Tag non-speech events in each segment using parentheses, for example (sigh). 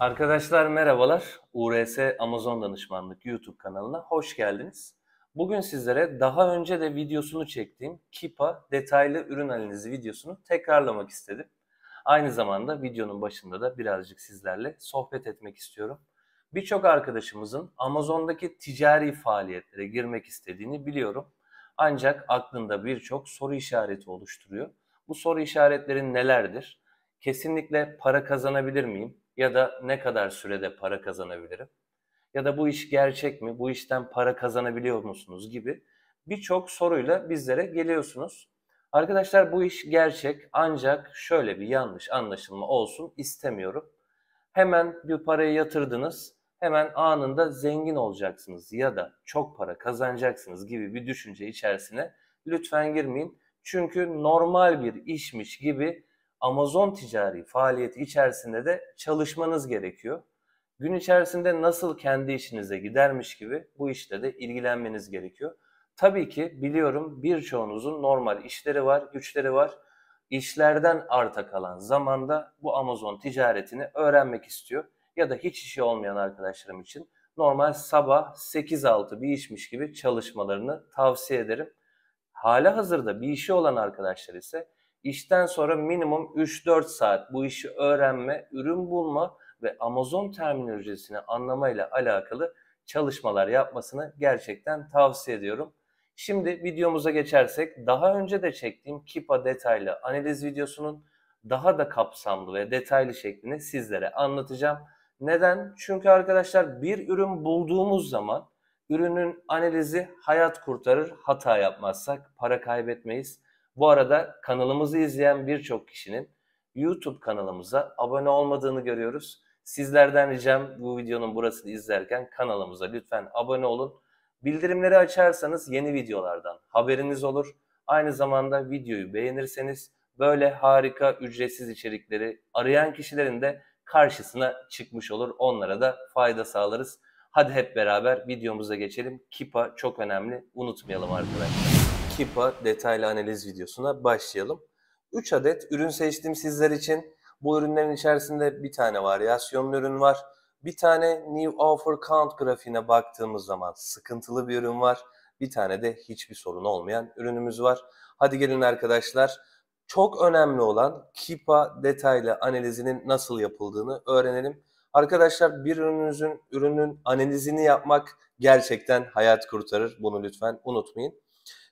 Arkadaşlar merhabalar. URS Amazon Danışmanlık YouTube kanalına hoş geldiniz. Bugün sizlere daha önce de videosunu çektiğim KIPA detaylı ürün analizi videosunu tekrarlamak istedim. Aynı zamanda videonun başında da birazcık sizlerle sohbet etmek istiyorum. Birçok arkadaşımızın Amazon'daki ticari faaliyetlere girmek istediğini biliyorum. Ancak aklında birçok soru işareti oluşturuyor. Bu soru işaretleri nelerdir? Kesinlikle para kazanabilir miyim? Ya da ne kadar sürede para kazanabilirim? Ya da bu iş gerçek mi? Bu işten para kazanabiliyor musunuz gibi birçok soruyla bizlere geliyorsunuz. Arkadaşlar bu iş gerçek ancak şöyle bir yanlış anlaşılma olsun istemiyorum. Hemen bir parayı yatırdınız, hemen anında zengin olacaksınız ya da çok para kazanacaksınız gibi bir düşünce içerisine lütfen girmeyin. Çünkü normal bir işmiş gibi Amazon ticari faaliyeti içerisinde de çalışmanız gerekiyor. Gün içerisinde nasıl kendi işinize gidermiş gibi bu işte de ilgilenmeniz gerekiyor. Tabii ki biliyorum birçoğunuzun normal işleri var, güçleri var. İşlerden arta kalan zamanda bu Amazon ticaretini öğrenmek istiyor. Ya da hiç işi olmayan arkadaşlarım için normal sabah 8-6 bir işmiş gibi çalışmalarını tavsiye ederim. Hala hazırda bir işi olan arkadaşlar ise İşten sonra minimum 3-4 saat bu işi öğrenme, ürün bulma ve Amazon terminolojisini anlamayla alakalı çalışmalar yapmasını gerçekten tavsiye ediyorum. Şimdi videomuza geçersek daha önce de çektiğim Kipa detaylı analiz videosunun daha da kapsamlı ve detaylı şeklini sizlere anlatacağım. Neden? Çünkü arkadaşlar bir ürün bulduğumuz zaman ürünün analizi hayat kurtarır. Hata yapmazsak para kaybetmeyiz. Bu arada kanalımızı izleyen birçok kişinin YouTube kanalımıza abone olmadığını görüyoruz. Sizlerden ricam bu videonun burasını izlerken kanalımıza lütfen abone olun. Bildirimleri açarsanız yeni videolardan haberiniz olur. Aynı zamanda videoyu beğenirseniz böyle harika ücretsiz içerikleri arayan kişilerin de karşısına çıkmış olur. Onlara da fayda sağlarız. Hadi hep beraber videomuza geçelim. Kipa çok önemli. Unutmayalım arkadaşlar. Kipa detaylı analiz videosuna başlayalım. 3 adet ürün seçtim sizler için. Bu ürünlerin içerisinde bir tane varyasyonlu ürün var. Bir tane New Offer Count grafiğine baktığımız zaman sıkıntılı bir ürün var. Bir tane de hiçbir sorun olmayan ürünümüz var. Hadi gelin arkadaşlar çok önemli olan Kipa detaylı analizinin nasıl yapıldığını öğrenelim. Arkadaşlar bir ürününüzün ürünün analizini yapmak gerçekten hayat kurtarır. Bunu lütfen unutmayın.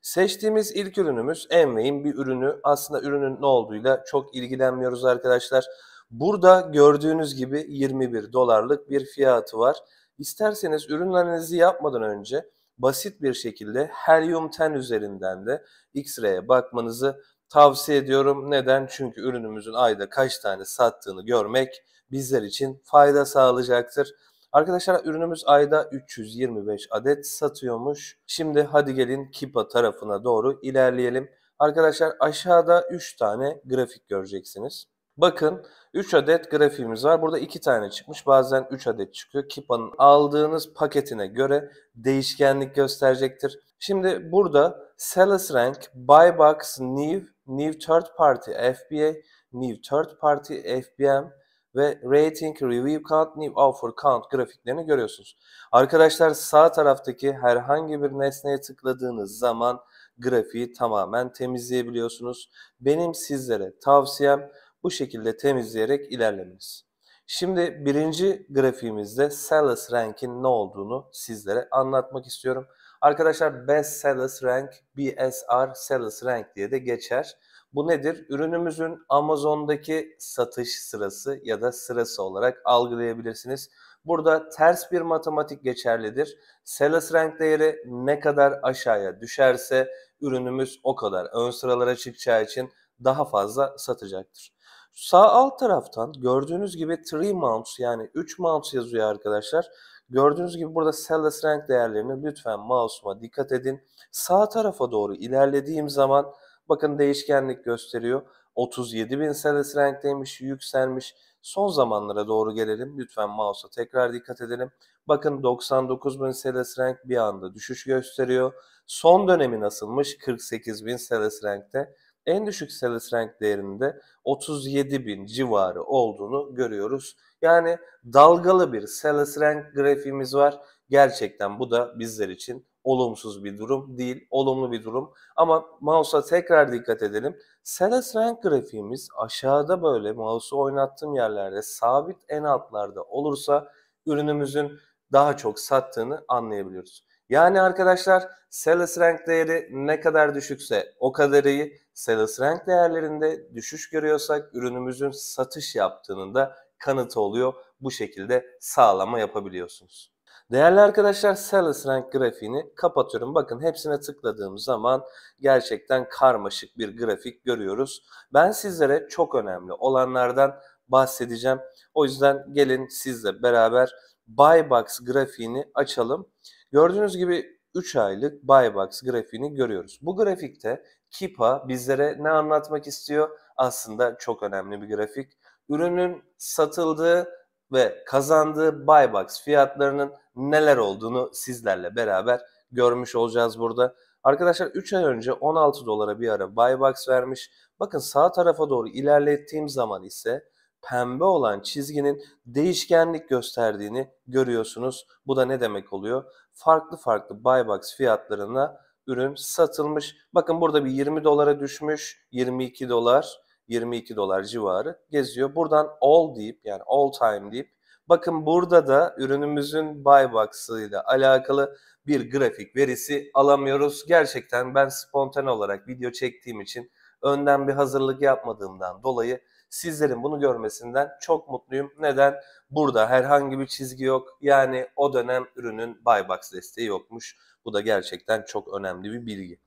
Seçtiğimiz ilk ürünümüz Enve'in bir ürünü. Aslında ürünün ne olduğuyla çok ilgilenmiyoruz arkadaşlar. Burada gördüğünüz gibi 21 dolarlık bir fiyatı var. İsterseniz ürünlerinizi yapmadan önce basit bir şekilde Helium 10 üzerinden de X-Ray'e bakmanızı tavsiye ediyorum. Neden? Çünkü ürünümüzün ayda kaç tane sattığını görmek bizler için fayda sağlayacaktır. Arkadaşlar ürünümüz ayda 325 adet satıyormuş. Şimdi hadi gelin Kipa tarafına doğru ilerleyelim. Arkadaşlar aşağıda 3 tane grafik göreceksiniz. Bakın 3 adet grafiğimiz var. Burada 2 tane çıkmış. Bazen 3 adet çıkıyor. Kipa'nın aldığınız paketine göre değişkenlik gösterecektir. Şimdi burada Sales Rank, Buy Box, New, New Third Party FBA, New Third Party FBM, ve Rating, Review Count, New Offer Count grafiklerini görüyorsunuz. Arkadaşlar sağ taraftaki herhangi bir nesneye tıkladığınız zaman grafiği tamamen temizleyebiliyorsunuz. Benim sizlere tavsiyem bu şekilde temizleyerek ilerlemeniz. Şimdi birinci grafiğimizde Sellers Rank'in ne olduğunu sizlere anlatmak istiyorum. Arkadaşlar Best Sellers Rank, BSR Sellers Rank diye de geçer. Bu nedir? Ürünümüzün Amazon'daki satış sırası ya da sırası olarak algılayabilirsiniz. Burada ters bir matematik geçerlidir. Sales rank değeri ne kadar aşağıya düşerse ürünümüz o kadar ön sıralara çıkacağı için daha fazla satacaktır. Sağ alt taraftan gördüğünüz gibi 3 months yani 3 months yazıyor arkadaşlar. Gördüğünüz gibi burada sales rank değerlerini lütfen mouse'uma dikkat edin. Sağ tarafa doğru ilerlediğim zaman Bakın değişkenlik gösteriyor. 37 bin Sales Rank'teymiş, yükselmiş. Son zamanlara doğru gelelim. Lütfen mouse'a tekrar dikkat edelim. Bakın 99 bin Sales Rank bir anda düşüş gösteriyor. Son dönemi nasılmış? 48 bin Sales Rank'te. En düşük sales rank değerinde 37 bin civarı olduğunu görüyoruz. Yani dalgalı bir sales rank grafiğimiz var. Gerçekten bu da bizler için olumsuz bir durum değil, olumlu bir durum. Ama mouse'a tekrar dikkat edelim. Seles renk grafiğimiz aşağıda böyle mouse'u oynattığım yerlerde sabit en altlarda olursa ürünümüzün daha çok sattığını anlayabiliyoruz. Yani arkadaşlar sales rank değeri ne kadar düşükse o kadar iyi. Sales rank değerlerinde düşüş görüyorsak ürünümüzün satış yaptığının da kanıtı oluyor. Bu şekilde sağlama yapabiliyorsunuz. Değerli arkadaşlar Sales Rank grafiğini kapatıyorum. Bakın hepsine tıkladığım zaman gerçekten karmaşık bir grafik görüyoruz. Ben sizlere çok önemli olanlardan bahsedeceğim. O yüzden gelin sizle beraber Buybox grafiğini açalım. Gördüğünüz gibi 3 aylık Buybox grafiğini görüyoruz. Bu grafikte Kipa bizlere ne anlatmak istiyor? Aslında çok önemli bir grafik. Ürünün satıldığı ve kazandığı buybox fiyatlarının neler olduğunu sizlerle beraber görmüş olacağız burada. Arkadaşlar 3 ay önce 16 dolara bir ara buybox vermiş. Bakın sağ tarafa doğru ilerlettiğim zaman ise pembe olan çizginin değişkenlik gösterdiğini görüyorsunuz. Bu da ne demek oluyor? Farklı farklı buybox fiyatlarına ürün satılmış. Bakın burada bir 20 dolara düşmüş, 22 dolar, 22 dolar civarı geziyor. Buradan all deyip yani all time deyip bakın burada da ürünümüzün buy box'ıyla alakalı bir grafik verisi alamıyoruz. Gerçekten ben spontan olarak video çektiğim için önden bir hazırlık yapmadığımdan dolayı sizlerin bunu görmesinden çok mutluyum. Neden? Burada herhangi bir çizgi yok. Yani o dönem ürünün buy box desteği yokmuş. Bu da gerçekten çok önemli bir bilgi.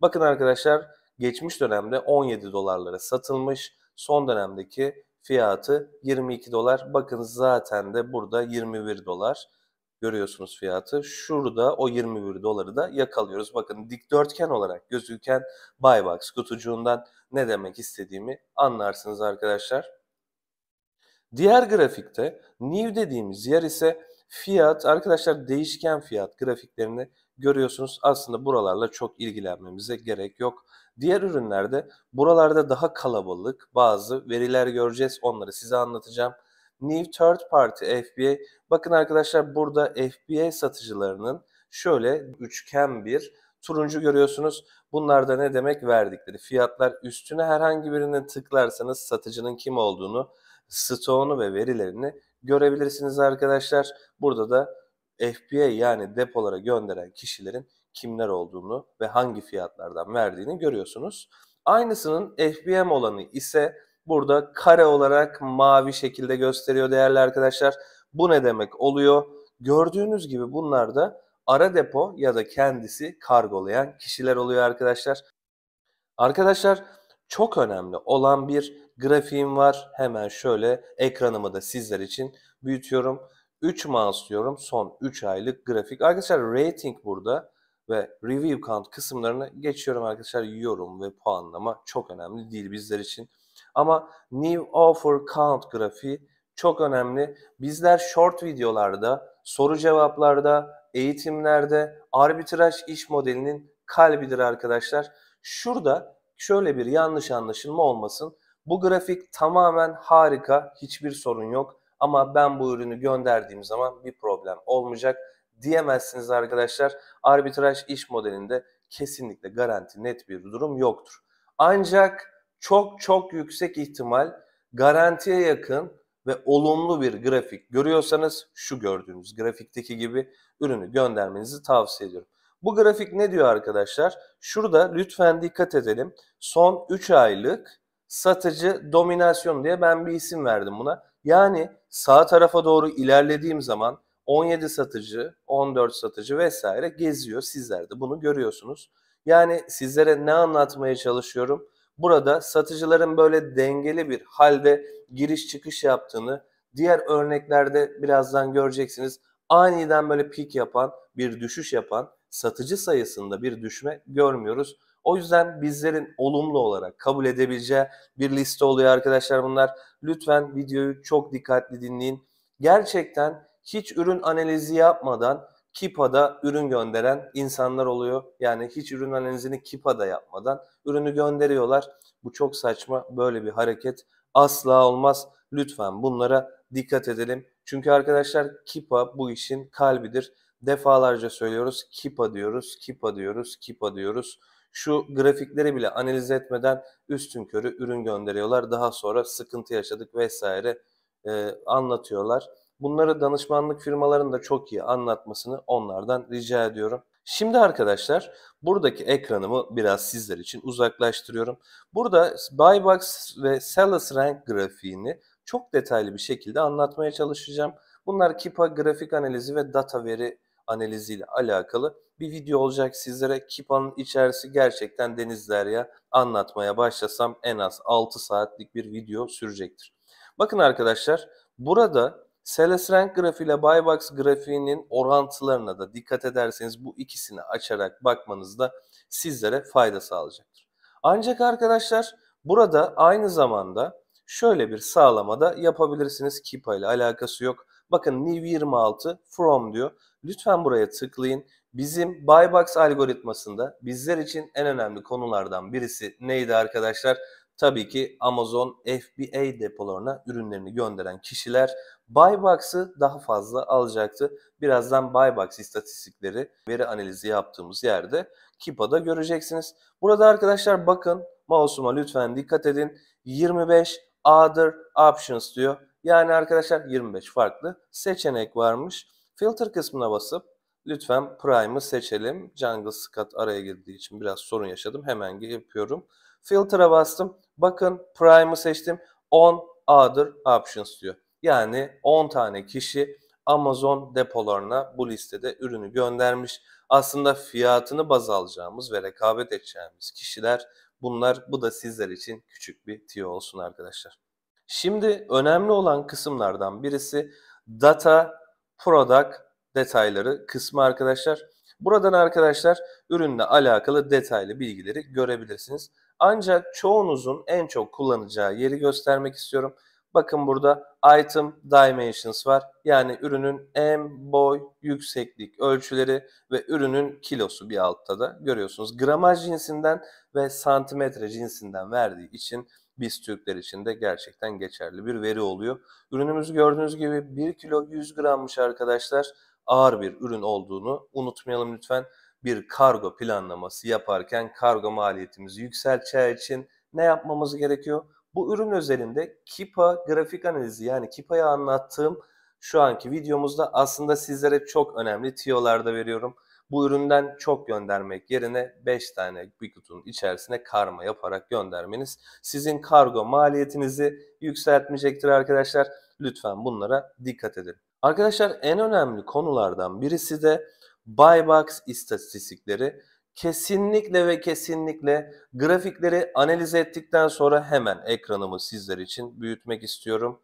Bakın arkadaşlar geçmiş dönemde 17 dolarlara satılmış. Son dönemdeki fiyatı 22 dolar. Bakın zaten de burada 21 dolar görüyorsunuz fiyatı. Şurada o 21 doları da yakalıyoruz. Bakın dikdörtgen olarak gözüken buybox kutucuğundan ne demek istediğimi anlarsınız arkadaşlar. Diğer grafikte new dediğimiz yer ise fiyat. Arkadaşlar değişken fiyat grafiklerini görüyorsunuz. Aslında buralarla çok ilgilenmemize gerek yok. Diğer ürünlerde buralarda daha kalabalık bazı veriler göreceğiz. Onları size anlatacağım. New Third Party FBA. Bakın arkadaşlar burada FBA satıcılarının şöyle üçgen bir turuncu görüyorsunuz. Bunlarda ne demek verdikleri fiyatlar üstüne herhangi birine tıklarsanız satıcının kim olduğunu, stoğunu ve verilerini görebilirsiniz arkadaşlar. Burada da FBA yani depolara gönderen kişilerin kimler olduğunu ve hangi fiyatlardan verdiğini görüyorsunuz. Aynısının FBM olanı ise burada kare olarak mavi şekilde gösteriyor değerli arkadaşlar. Bu ne demek oluyor? Gördüğünüz gibi bunlar da ara depo ya da kendisi kargolayan kişiler oluyor arkadaşlar. Arkadaşlar çok önemli olan bir grafiğim var. Hemen şöyle ekranımı da sizler için büyütüyorum. 3 mouse diyorum son 3 aylık grafik. Arkadaşlar rating burada ve review count kısımlarına geçiyorum arkadaşlar. Yorum ve puanlama çok önemli değil bizler için. Ama new offer count grafiği çok önemli. Bizler short videolarda, soru cevaplarda, eğitimlerde arbitraj iş modelinin kalbidir arkadaşlar. Şurada şöyle bir yanlış anlaşılma olmasın. Bu grafik tamamen harika, hiçbir sorun yok. Ama ben bu ürünü gönderdiğim zaman bir problem olmayacak diyemezsiniz arkadaşlar. Arbitraj iş modelinde kesinlikle garanti net bir durum yoktur. Ancak çok çok yüksek ihtimal garantiye yakın ve olumlu bir grafik görüyorsanız şu gördüğünüz grafikteki gibi ürünü göndermenizi tavsiye ediyorum. Bu grafik ne diyor arkadaşlar? Şurada lütfen dikkat edelim. Son 3 aylık satıcı dominasyon diye ben bir isim verdim buna. Yani sağ tarafa doğru ilerlediğim zaman 17 satıcı, 14 satıcı vesaire geziyor. Sizler de bunu görüyorsunuz. Yani sizlere ne anlatmaya çalışıyorum? Burada satıcıların böyle dengeli bir halde giriş çıkış yaptığını diğer örneklerde birazdan göreceksiniz. Aniden böyle pik yapan, bir düşüş yapan satıcı sayısında bir düşme görmüyoruz. O yüzden bizlerin olumlu olarak kabul edebileceği bir liste oluyor arkadaşlar bunlar. Lütfen videoyu çok dikkatli dinleyin. Gerçekten hiç ürün analizi yapmadan KIPA'da ürün gönderen insanlar oluyor. Yani hiç ürün analizini KIPA'da yapmadan ürünü gönderiyorlar. Bu çok saçma. Böyle bir hareket asla olmaz. Lütfen bunlara dikkat edelim. Çünkü arkadaşlar KIPA bu işin kalbidir. Defalarca söylüyoruz. KIPA diyoruz, KIPA diyoruz, KIPA diyoruz. Şu grafikleri bile analiz etmeden üstün körü ürün gönderiyorlar. Daha sonra sıkıntı yaşadık vesaire e, anlatıyorlar. Bunları danışmanlık firmalarında çok iyi anlatmasını onlardan rica ediyorum. Şimdi arkadaşlar buradaki ekranımı biraz sizler için uzaklaştırıyorum. Burada buy box ve sellers rank grafiğini çok detaylı bir şekilde anlatmaya çalışacağım. Bunlar KIPA grafik analizi ve data veri analiziyle alakalı bir video olacak sizlere. KIPA'nın içerisi gerçekten Deniz Derya anlatmaya başlasam en az 6 saatlik bir video sürecektir. Bakın arkadaşlar burada Sales Rank grafiğiyle ile Buy Box grafiğinin orantılarına da dikkat ederseniz bu ikisini açarak bakmanız da sizlere fayda sağlayacaktır. Ancak arkadaşlar burada aynı zamanda şöyle bir sağlama da yapabilirsiniz. Kipa ile alakası yok. Bakın New 26 From diyor. Lütfen buraya tıklayın. Bizim Buybox algoritmasında bizler için en önemli konulardan birisi neydi arkadaşlar? Tabii ki Amazon FBA depolarına ürünlerini gönderen kişiler Buybox'ı daha fazla alacaktı. Birazdan Buybox istatistikleri veri analizi yaptığımız yerde Kipa'da göreceksiniz. Burada arkadaşlar bakın mouse'uma lütfen dikkat edin. 25 other options diyor. Yani arkadaşlar 25 farklı seçenek varmış. Filter kısmına basıp lütfen Prime'ı seçelim. Jungle Scat araya girdiği için biraz sorun yaşadım. Hemen yapıyorum. Filter'a bastım. Bakın prime'ı seçtim. 10 other options diyor. Yani 10 tane kişi Amazon depolarına bu listede ürünü göndermiş. Aslında fiyatını baz alacağımız ve rekabet edeceğimiz kişiler bunlar. Bu da sizler için küçük bir tiyo olsun arkadaşlar. Şimdi önemli olan kısımlardan birisi data product detayları kısmı arkadaşlar. Buradan arkadaşlar ürünle alakalı detaylı bilgileri görebilirsiniz. Ancak çoğunuzun en çok kullanacağı yeri göstermek istiyorum. Bakın burada item dimensions var. Yani ürünün en boy, yükseklik ölçüleri ve ürünün kilosu bir altta da görüyorsunuz. Gramaj cinsinden ve santimetre cinsinden verdiği için biz Türkler için de gerçekten geçerli bir veri oluyor. Ürünümüzü gördüğünüz gibi 1 kilo 100 grammış arkadaşlar. Ağır bir ürün olduğunu unutmayalım lütfen bir kargo planlaması yaparken kargo maliyetimizi yükselteceği için ne yapmamız gerekiyor? Bu ürün özelinde KIPA grafik analizi yani KIPA'ya anlattığım şu anki videomuzda aslında sizlere çok önemli tiyolarda veriyorum. Bu üründen çok göndermek yerine 5 tane bir kutunun içerisine karma yaparak göndermeniz sizin kargo maliyetinizi yükseltmeyecektir arkadaşlar. Lütfen bunlara dikkat edin. Arkadaşlar en önemli konulardan birisi de buy box istatistikleri kesinlikle ve kesinlikle grafikleri analiz ettikten sonra hemen ekranımı sizler için büyütmek istiyorum.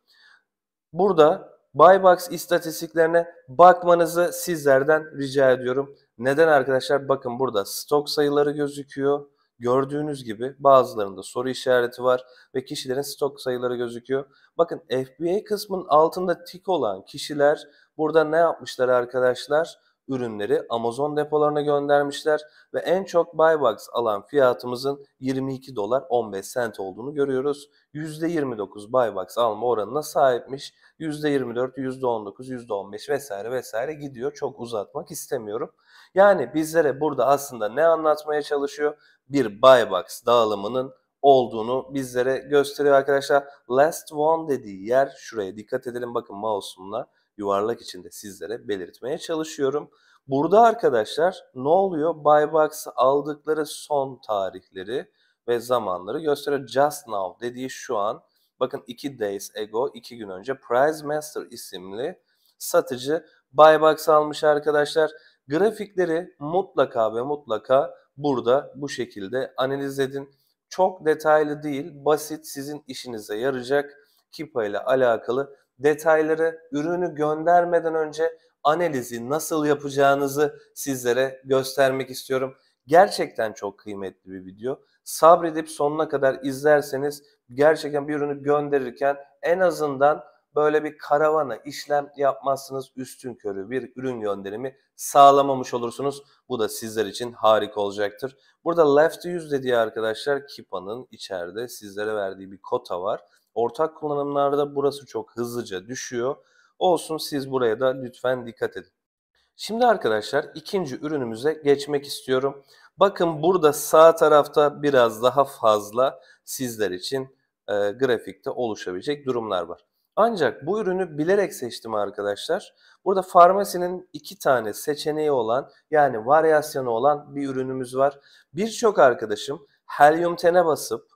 Burada buy box istatistiklerine bakmanızı sizlerden rica ediyorum. Neden arkadaşlar? Bakın burada stok sayıları gözüküyor. Gördüğünüz gibi bazılarında soru işareti var ve kişilerin stok sayıları gözüküyor. Bakın FBA kısmının altında tik olan kişiler burada ne yapmışlar arkadaşlar? ürünleri Amazon depolarına göndermişler ve en çok Buybox alan fiyatımızın 22 dolar 15 sent olduğunu görüyoruz. %29 Buybox alma oranına sahipmiş. %24, %19, %15 vesaire vesaire gidiyor. Çok uzatmak istemiyorum. Yani bizlere burada aslında ne anlatmaya çalışıyor? Bir Buybox dağılımının olduğunu bizlere gösteriyor arkadaşlar. Last one dediği yer şuraya dikkat edelim bakın mouse'umla yuvarlak içinde sizlere belirtmeye çalışıyorum. Burada arkadaşlar ne oluyor? Buybox aldıkları son tarihleri ve zamanları gösteriyor. Just now dediği şu an. Bakın 2 days ago, 2 gün önce Prize Master isimli satıcı Buybox almış arkadaşlar. Grafikleri mutlaka ve mutlaka burada bu şekilde analiz edin. Çok detaylı değil, basit sizin işinize yarayacak. Kipa ile alakalı detayları ürünü göndermeden önce analizi nasıl yapacağınızı sizlere göstermek istiyorum. Gerçekten çok kıymetli bir video. Sabredip sonuna kadar izlerseniz gerçekten bir ürünü gönderirken en azından böyle bir karavana işlem yapmazsınız. Üstün körü bir ürün gönderimi sağlamamış olursunuz. Bu da sizler için harika olacaktır. Burada left use dediği arkadaşlar Kipa'nın içeride sizlere verdiği bir kota var. Ortak kullanımlarda burası çok hızlıca düşüyor. Olsun siz buraya da lütfen dikkat edin. Şimdi arkadaşlar ikinci ürünümüze geçmek istiyorum. Bakın burada sağ tarafta biraz daha fazla sizler için e, grafikte oluşabilecek durumlar var. Ancak bu ürünü bilerek seçtim arkadaşlar. Burada farmasinin iki tane seçeneği olan yani varyasyonu olan bir ürünümüz var. Birçok arkadaşım helyum tene basıp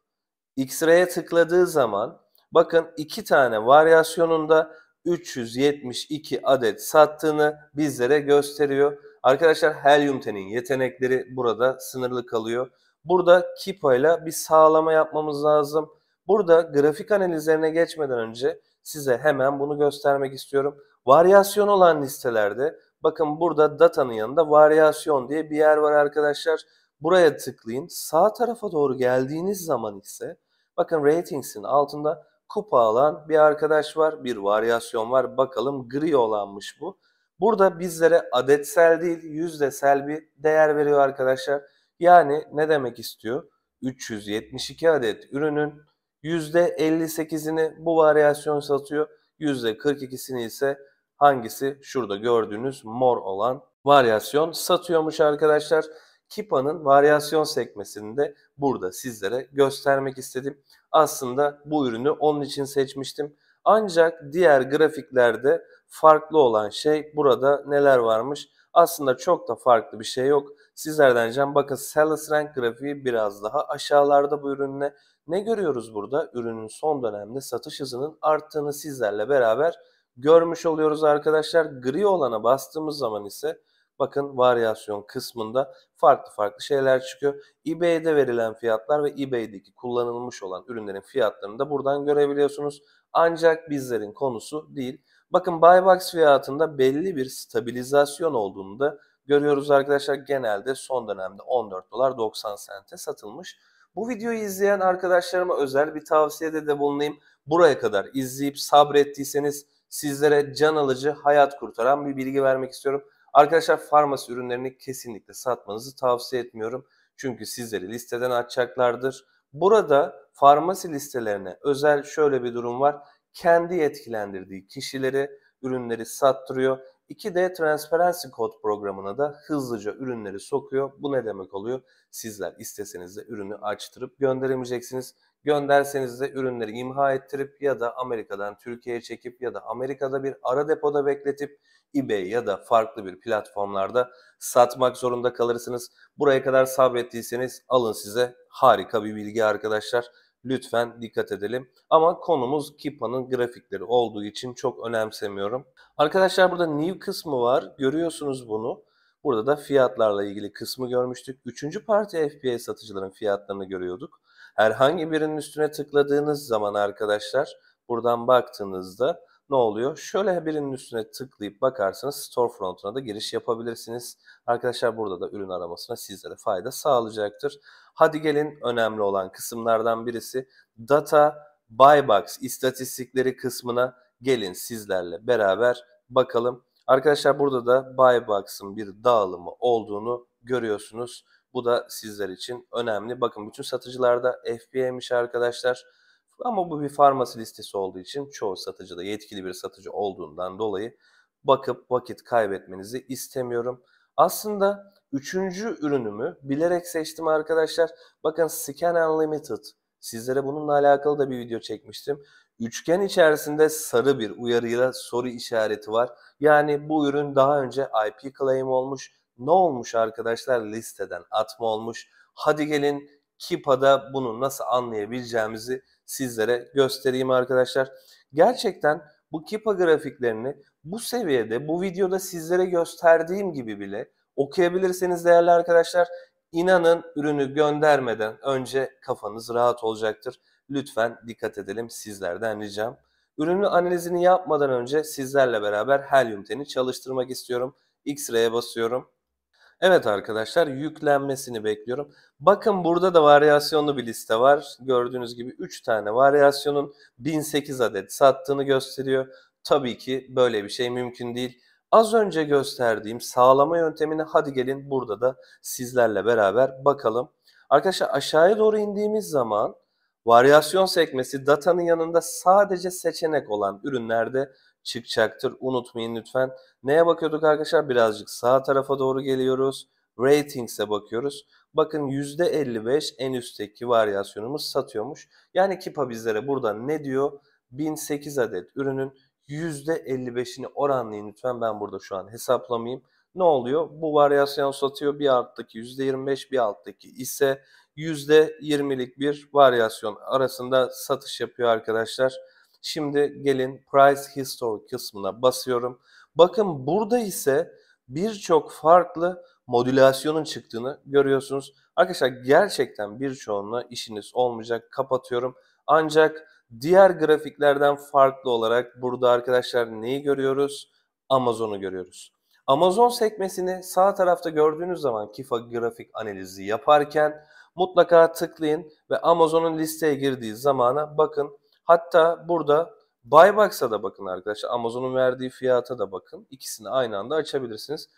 X-ray'e tıkladığı zaman Bakın iki tane varyasyonunda 372 adet sattığını bizlere gösteriyor. Arkadaşlar Heliumten'in yetenekleri burada sınırlı kalıyor. Burada Kipa ile bir sağlama yapmamız lazım. Burada grafik analizlerine geçmeden önce size hemen bunu göstermek istiyorum. Varyasyon olan listelerde bakın burada datanın yanında varyasyon diye bir yer var arkadaşlar. Buraya tıklayın. Sağ tarafa doğru geldiğiniz zaman ise bakın ratings'in altında kupa alan bir arkadaş var. Bir varyasyon var. Bakalım gri olanmış bu. Burada bizlere adetsel değil yüzdesel bir değer veriyor arkadaşlar. Yani ne demek istiyor? 372 adet ürünün %58'ini bu varyasyon satıyor. %42'sini ise hangisi? Şurada gördüğünüz mor olan varyasyon satıyormuş arkadaşlar. Kipa'nın varyasyon sekmesini de burada sizlere göstermek istedim aslında bu ürünü onun için seçmiştim. Ancak diğer grafiklerde farklı olan şey burada neler varmış? Aslında çok da farklı bir şey yok. Sizlerden can bakın Sales Rank grafiği biraz daha aşağılarda bu ürünle. Ne görüyoruz burada? Ürünün son dönemde satış hızının arttığını sizlerle beraber görmüş oluyoruz arkadaşlar. Gri olana bastığımız zaman ise Bakın varyasyon kısmında farklı farklı şeyler çıkıyor. eBay'de verilen fiyatlar ve eBay'deki kullanılmış olan ürünlerin fiyatlarını da buradan görebiliyorsunuz. Ancak bizlerin konusu değil. Bakın buybox fiyatında belli bir stabilizasyon olduğunu da görüyoruz arkadaşlar. Genelde son dönemde 14 dolar 90 sente satılmış. Bu videoyu izleyen arkadaşlarıma özel bir tavsiyede de bulunayım. Buraya kadar izleyip sabrettiyseniz sizlere can alıcı, hayat kurtaran bir bilgi vermek istiyorum. Arkadaşlar farmasi ürünlerini kesinlikle satmanızı tavsiye etmiyorum. Çünkü sizleri listeden atacaklardır. Burada farmasi listelerine özel şöyle bir durum var. Kendi yetkilendirdiği kişileri ürünleri sattırıyor. 2D Transparency kod programına da hızlıca ürünleri sokuyor. Bu ne demek oluyor? Sizler isteseniz de ürünü açtırıp gönderemeyeceksiniz. Gönderseniz de ürünleri imha ettirip ya da Amerika'dan Türkiye'ye çekip ya da Amerika'da bir ara depoda bekletip eBay ya da farklı bir platformlarda satmak zorunda kalırsınız. Buraya kadar sabrettiyseniz alın size harika bir bilgi arkadaşlar. Lütfen dikkat edelim. Ama konumuz Kipa'nın grafikleri olduğu için çok önemsemiyorum. Arkadaşlar burada new kısmı var. Görüyorsunuz bunu. Burada da fiyatlarla ilgili kısmı görmüştük. Üçüncü parti FBA satıcıların fiyatlarını görüyorduk. Herhangi birinin üstüne tıkladığınız zaman arkadaşlar buradan baktığınızda ne oluyor? Şöyle birinin üstüne tıklayıp bakarsanız storefront'una da giriş yapabilirsiniz. Arkadaşlar burada da ürün aramasına sizlere fayda sağlayacaktır. Hadi gelin önemli olan kısımlardan birisi data buy box istatistikleri kısmına gelin sizlerle beraber bakalım. Arkadaşlar burada da buy box'ın bir dağılımı olduğunu görüyorsunuz. Bu da sizler için önemli. Bakın bütün satıcılarda FBA'miş arkadaşlar. Ama bu bir farmasi listesi olduğu için çoğu satıcı da yetkili bir satıcı olduğundan dolayı bakıp vakit kaybetmenizi istemiyorum. Aslında üçüncü ürünümü bilerek seçtim arkadaşlar. Bakın Scan Unlimited. Sizlere bununla alakalı da bir video çekmiştim. Üçgen içerisinde sarı bir uyarıyla soru işareti var. Yani bu ürün daha önce IP claim olmuş. Ne olmuş arkadaşlar? Listeden atma olmuş. Hadi gelin Kipa'da bunu nasıl anlayabileceğimizi sizlere göstereyim arkadaşlar. Gerçekten bu kipa grafiklerini bu seviyede bu videoda sizlere gösterdiğim gibi bile okuyabilirseniz değerli arkadaşlar inanın ürünü göndermeden önce kafanız rahat olacaktır. Lütfen dikkat edelim sizlerden ricam. Ürünü analizini yapmadan önce sizlerle beraber helyum teni çalıştırmak istiyorum. X-ray'e basıyorum. Evet arkadaşlar yüklenmesini bekliyorum. Bakın burada da varyasyonlu bir liste var. Gördüğünüz gibi 3 tane varyasyonun 1008 adet sattığını gösteriyor. Tabii ki böyle bir şey mümkün değil. Az önce gösterdiğim sağlama yöntemini hadi gelin burada da sizlerle beraber bakalım. Arkadaşlar aşağıya doğru indiğimiz zaman varyasyon sekmesi datanın yanında sadece seçenek olan ürünlerde çıkacaktır. Unutmayın lütfen. Neye bakıyorduk arkadaşlar? Birazcık sağ tarafa doğru geliyoruz. Ratings'e bakıyoruz. Bakın %55 en üstteki varyasyonumuz satıyormuş. Yani Kipa bizlere burada ne diyor? 1008 adet ürünün %55'ini oranlayın lütfen. Ben burada şu an hesaplamayayım. Ne oluyor? Bu varyasyon satıyor. Bir alttaki %25 bir alttaki ise %20'lik bir varyasyon arasında satış yapıyor arkadaşlar. Şimdi gelin Price History kısmına basıyorum. Bakın burada ise birçok farklı modülasyonun çıktığını görüyorsunuz. Arkadaşlar gerçekten birçoğunla işiniz olmayacak. Kapatıyorum. Ancak diğer grafiklerden farklı olarak burada arkadaşlar neyi görüyoruz? Amazon'u görüyoruz. Amazon sekmesini sağ tarafta gördüğünüz zaman KIFA grafik analizi yaparken mutlaka tıklayın ve Amazon'un listeye girdiği zamana bakın Hatta burada Buybox'a da bakın arkadaşlar. Amazon'un verdiği fiyata da bakın. İkisini aynı anda açabilirsiniz.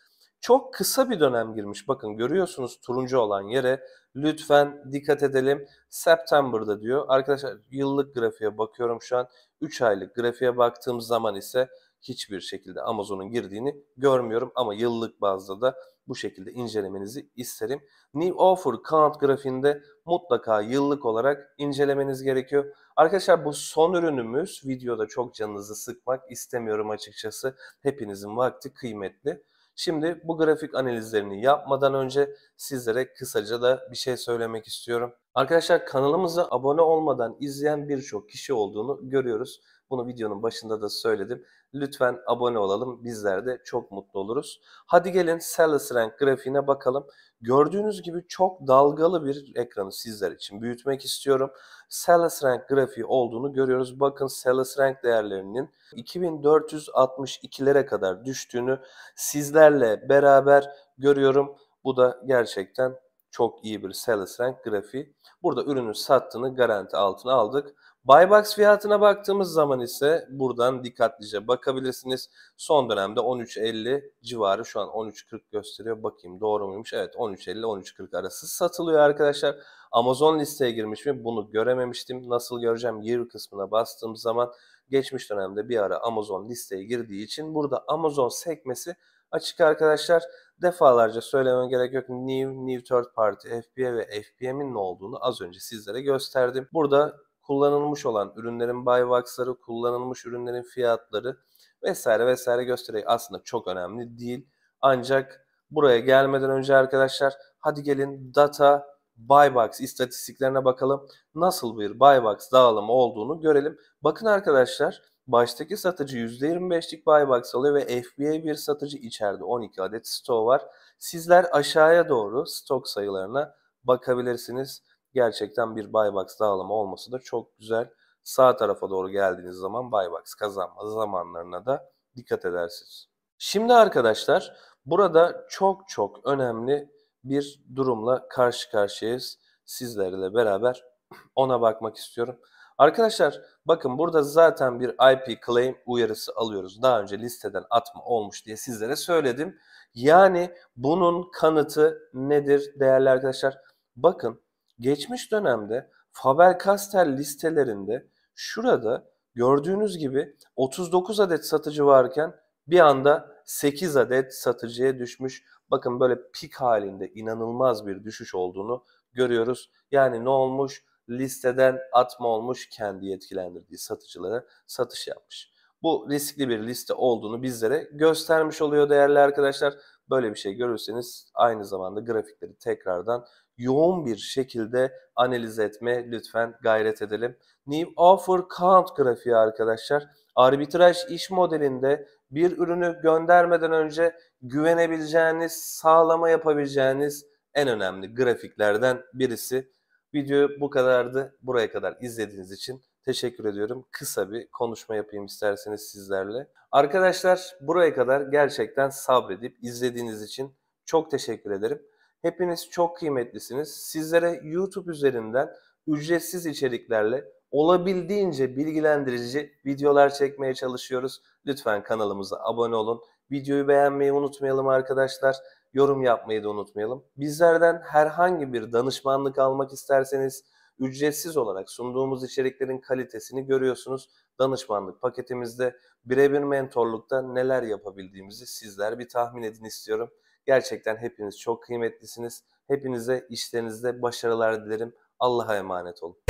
Çok kısa bir dönem girmiş. Bakın görüyorsunuz turuncu olan yere. Lütfen dikkat edelim. September'da diyor. Arkadaşlar yıllık grafiğe bakıyorum şu an. 3 aylık grafiğe baktığım zaman ise hiçbir şekilde Amazon'un girdiğini görmüyorum. Ama yıllık bazda da bu şekilde incelemenizi isterim. New Offer Count grafiğinde mutlaka yıllık olarak incelemeniz gerekiyor. Arkadaşlar bu son ürünümüz. Videoda çok canınızı sıkmak istemiyorum açıkçası. Hepinizin vakti kıymetli. Şimdi bu grafik analizlerini yapmadan önce sizlere kısaca da bir şey söylemek istiyorum. Arkadaşlar kanalımıza abone olmadan izleyen birçok kişi olduğunu görüyoruz. Bunu videonun başında da söyledim. Lütfen abone olalım. Bizler de çok mutlu oluruz. Hadi gelin Sales Rank grafiğine bakalım. Gördüğünüz gibi çok dalgalı bir ekranı sizler için büyütmek istiyorum. Sales Rank grafiği olduğunu görüyoruz. Bakın Sales Rank değerlerinin 2462'lere kadar düştüğünü sizlerle beraber görüyorum. Bu da gerçekten çok iyi bir sales rank grafiği. Burada ürünün sattığını garanti altına aldık. Buybox fiyatına baktığımız zaman ise buradan dikkatlice bakabilirsiniz. Son dönemde 13.50 civarı şu an 13.40 gösteriyor. Bakayım doğru muymuş? Evet 13.50 13.40 arası satılıyor arkadaşlar. Amazon listeye girmiş mi? Bunu görememiştim. Nasıl göreceğim? Year kısmına bastığım zaman geçmiş dönemde bir ara Amazon listeye girdiği için burada Amazon sekmesi açık arkadaşlar. Defalarca söylemem gerek yok. New, New Third Party, FBA ve FBM'in ne olduğunu az önce sizlere gösterdim. Burada kullanılmış olan ürünlerin buybox'ları, kullanılmış ürünlerin fiyatları vesaire vesaire gösteriyor. Aslında çok önemli değil. Ancak buraya gelmeden önce arkadaşlar hadi gelin data buybox istatistiklerine bakalım. Nasıl bir buybox dağılımı olduğunu görelim. Bakın arkadaşlar baştaki satıcı %25'lik buybox alıyor ve FBA bir satıcı içeride 12 adet stok var. Sizler aşağıya doğru stok sayılarına bakabilirsiniz gerçekten bir buy box dağılımı olması da çok güzel. Sağ tarafa doğru geldiğiniz zaman buy kazanma zamanlarına da dikkat edersiniz. Şimdi arkadaşlar burada çok çok önemli bir durumla karşı karşıyayız. Sizlerle beraber (clears throat) ona bakmak istiyorum. Arkadaşlar bakın burada zaten bir IP claim uyarısı alıyoruz. Daha önce listeden atma olmuş diye sizlere söyledim. Yani bunun kanıtı nedir değerli arkadaşlar? Bakın Geçmiş dönemde Faber-Castell listelerinde şurada gördüğünüz gibi 39 adet satıcı varken bir anda 8 adet satıcıya düşmüş. Bakın böyle pik halinde inanılmaz bir düşüş olduğunu görüyoruz. Yani ne olmuş? Listeden atma olmuş kendi yetkilendirdiği satıcılara satış yapmış. Bu riskli bir liste olduğunu bizlere göstermiş oluyor değerli arkadaşlar. Böyle bir şey görürseniz aynı zamanda grafikleri tekrardan yoğun bir şekilde analiz etme lütfen gayret edelim. New Offer Count grafiği arkadaşlar. Arbitraj iş modelinde bir ürünü göndermeden önce güvenebileceğiniz, sağlama yapabileceğiniz en önemli grafiklerden birisi. Video bu kadardı. Buraya kadar izlediğiniz için teşekkür ediyorum. Kısa bir konuşma yapayım isterseniz sizlerle. Arkadaşlar buraya kadar gerçekten sabredip izlediğiniz için çok teşekkür ederim. Hepiniz çok kıymetlisiniz. Sizlere YouTube üzerinden ücretsiz içeriklerle olabildiğince bilgilendirici videolar çekmeye çalışıyoruz. Lütfen kanalımıza abone olun. Videoyu beğenmeyi unutmayalım arkadaşlar. Yorum yapmayı da unutmayalım. Bizlerden herhangi bir danışmanlık almak isterseniz ücretsiz olarak sunduğumuz içeriklerin kalitesini görüyorsunuz. Danışmanlık paketimizde birebir mentorlukta neler yapabildiğimizi sizler bir tahmin edin istiyorum. Gerçekten hepiniz çok kıymetlisiniz. Hepinize işlerinizde başarılar dilerim. Allah'a emanet olun.